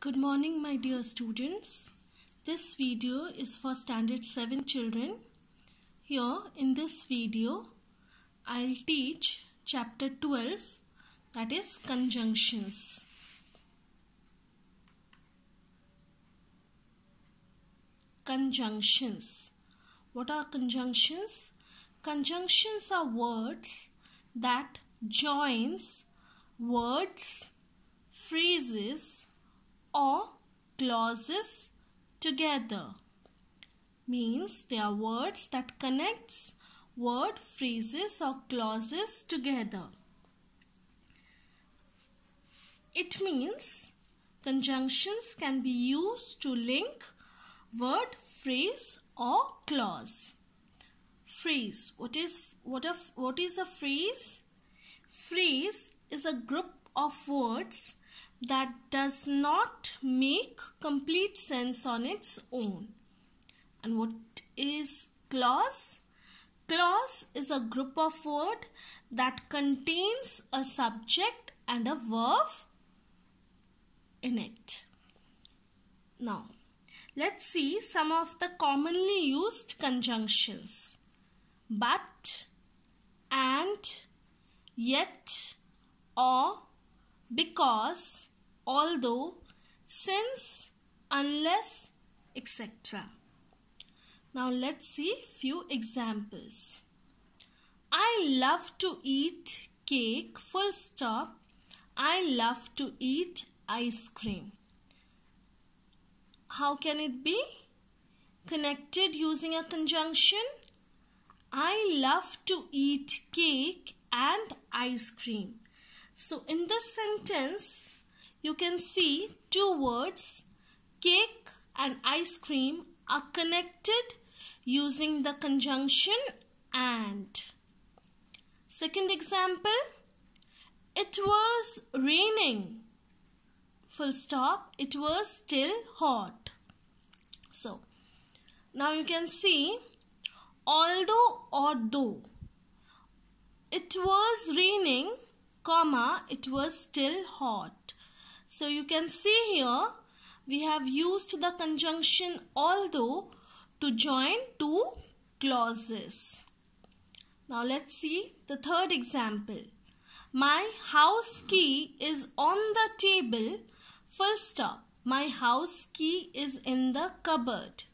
Good morning my dear students. This video is for standard 7 children. Here in this video I'll teach chapter 12 that is conjunctions. Conjunctions. What are conjunctions? Conjunctions are words that joins words, phrases or clauses together. Means they are words that connects word phrases or clauses together. It means conjunctions can be used to link word, phrase or clause. Phrase. What is what a what is a phrase? Phrase is a group of words that does not make complete sense on its own. And what is clause? Clause is a group of word that contains a subject and a verb in it. Now, let's see some of the commonly used conjunctions. But, and, yet, or, because, although, since, unless, etc. Now let's see few examples. I love to eat cake full stop. I love to eat ice cream. How can it be? Connected using a conjunction. I love to eat cake and ice cream. So in this sentence, you can see two words, cake and ice cream are connected using the conjunction and. Second example, it was raining. Full stop, it was still hot. So, now you can see, although or though, it was raining comma it was still hot. So you can see here we have used the conjunction although to join two clauses. Now let's see the third example. My house key is on the table. First stop. My house key is in the cupboard.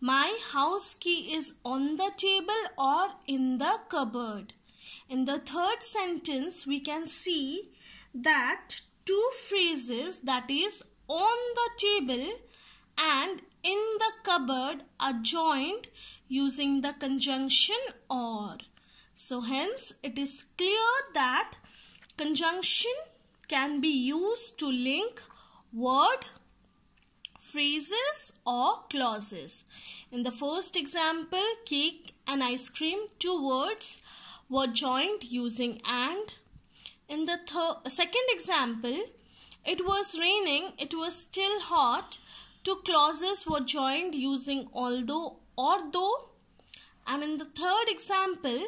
My house key is on the table or in the cupboard. In the third sentence, we can see that two phrases that is on the table and in the cupboard are joined using the conjunction or. So hence it is clear that conjunction can be used to link word, phrases or clauses. In the first example, cake and ice cream, two words were joined using and. In the second example, it was raining, it was still hot. Two clauses were joined using although or though. And in the third example,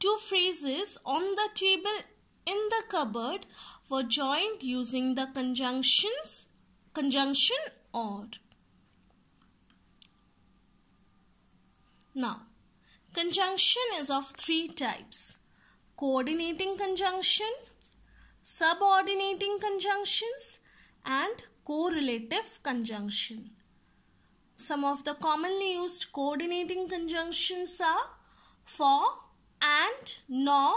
two phrases on the table in the cupboard were joined using the conjunctions, conjunction or. Now, Conjunction is of three types. Coordinating conjunction, subordinating conjunctions and correlative conjunction. Some of the commonly used coordinating conjunctions are for, and, nor,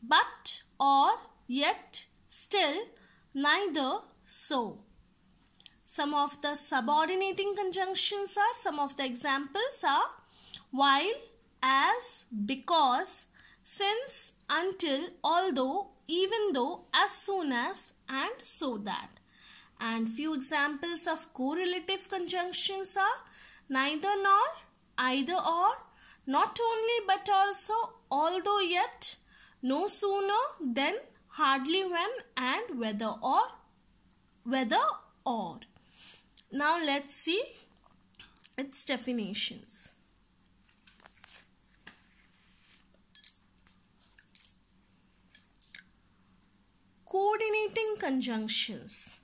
but, or, yet, still, neither, so. Some of the subordinating conjunctions are, some of the examples are while, as, because, since, until, although, even though, as soon as, and so that. And few examples of correlative conjunctions are neither nor, either or, not only but also, although yet, no sooner, than, hardly when, and whether or, whether or. Now let's see its definitions. coordinating conjunctions.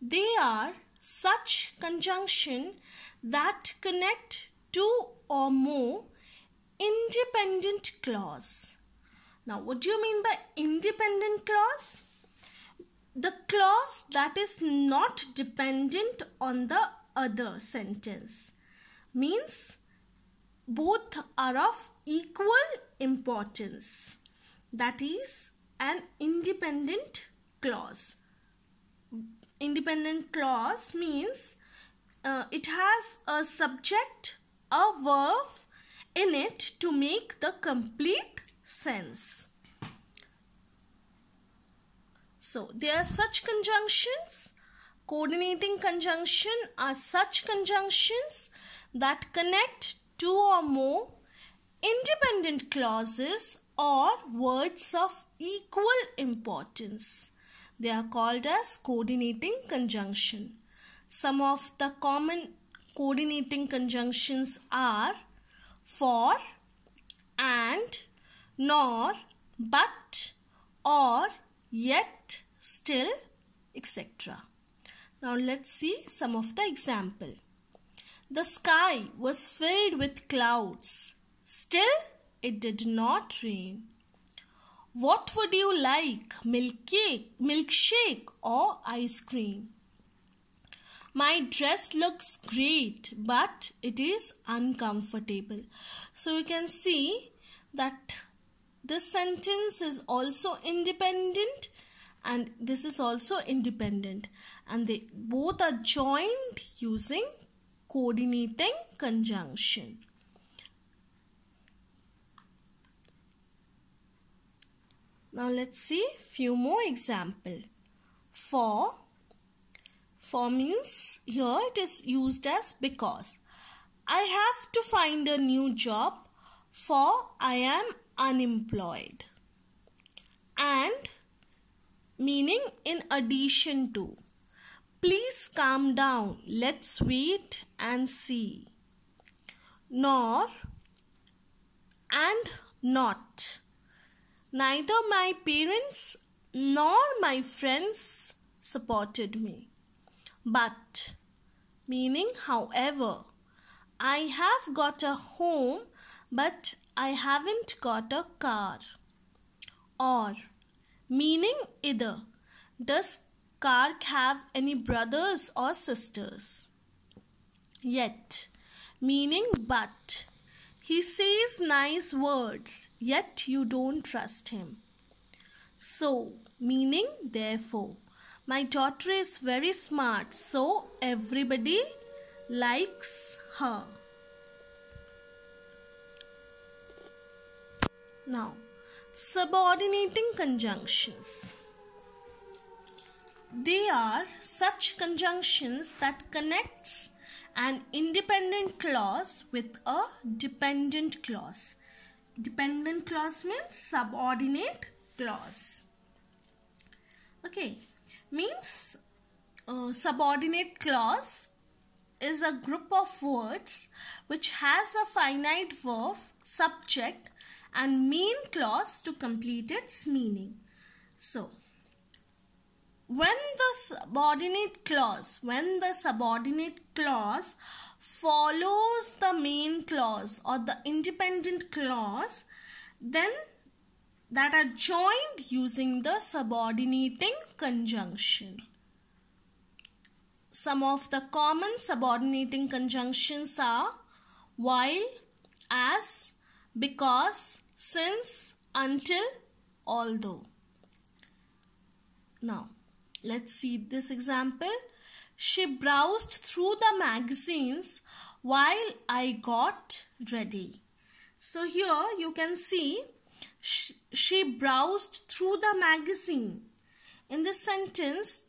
They are such conjunction that connect two or more independent clause. Now, what do you mean by independent clause? The clause that is not dependent on the other sentence means both are of equal importance. That is, an independent clause. Independent clause means uh, it has a subject, a verb in it to make the complete sense. So there are such conjunctions. Coordinating conjunction are such conjunctions that connect two or more independent clauses or words of equal importance. They are called as coordinating conjunction. Some of the common coordinating conjunctions are for, and, nor, but, or, yet, still, etc. Now let's see some of the example. The sky was filled with clouds. Still, it did not rain. What would you like, milk cake, milkshake, or ice cream? My dress looks great, but it is uncomfortable. So you can see that this sentence is also independent and this is also independent and they both are joined using coordinating conjunction. Now let's see few more example. For, for means here it is used as because. I have to find a new job for I am unemployed. And meaning in addition to. Please calm down. Let's wait and see. Nor and not. Neither my parents nor my friends supported me. But, meaning, however, I have got a home, but I haven't got a car. Or, meaning, either, does Kark have any brothers or sisters? Yet, meaning, but he says nice words, yet you don't trust him. So, meaning therefore. My daughter is very smart, so everybody likes her. Now, subordinating conjunctions. They are such conjunctions that connects an independent clause with a dependent clause. Dependent clause means subordinate clause. Okay, means uh, subordinate clause is a group of words which has a finite verb, subject and main clause to complete its meaning. So, when the subordinate clause when the subordinate clause follows the main clause or the independent clause then that are joined using the subordinating conjunction some of the common subordinating conjunctions are while as because since until although now Let's see this example. She browsed through the magazines while I got ready. So here you can see she, she browsed through the magazine. In this sentence,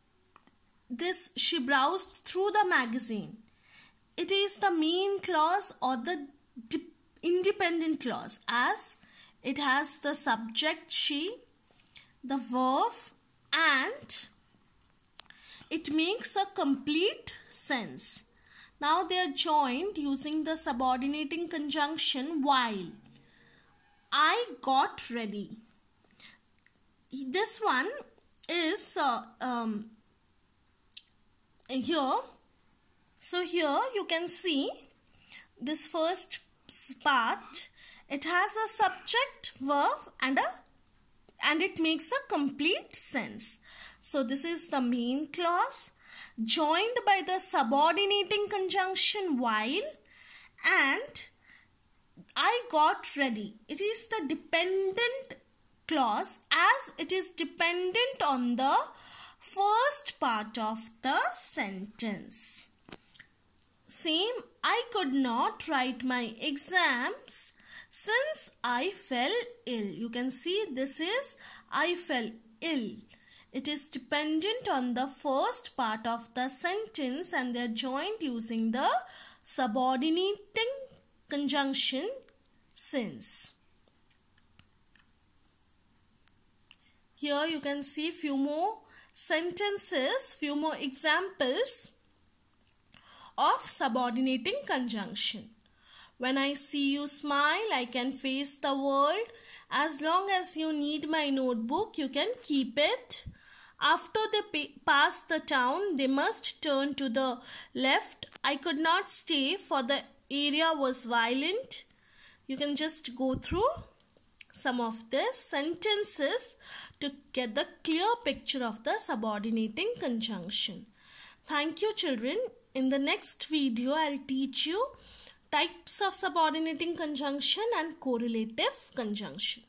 this she browsed through the magazine. It is the main clause or the independent clause as it has the subject she, the verb and it makes a complete sense. Now they are joined using the subordinating conjunction while. I got ready. This one is uh, um, here. So here you can see this first part. It has a subject, verb and a and it makes a complete sense. So this is the main clause joined by the subordinating conjunction while and I got ready. It is the dependent clause as it is dependent on the first part of the sentence. Same, I could not write my exams since I fell ill. You can see this is I fell ill. It is dependent on the first part of the sentence and they are joined using the subordinating conjunction since. Here you can see few more sentences, few more examples of subordinating conjunction. When I see you smile, I can face the world. As long as you need my notebook, you can keep it. After they pass the town, they must turn to the left. I could not stay for the area was violent. You can just go through some of the sentences to get the clear picture of the subordinating conjunction. Thank you children. In the next video, I'll teach you types of subordinating conjunction and correlative conjunction.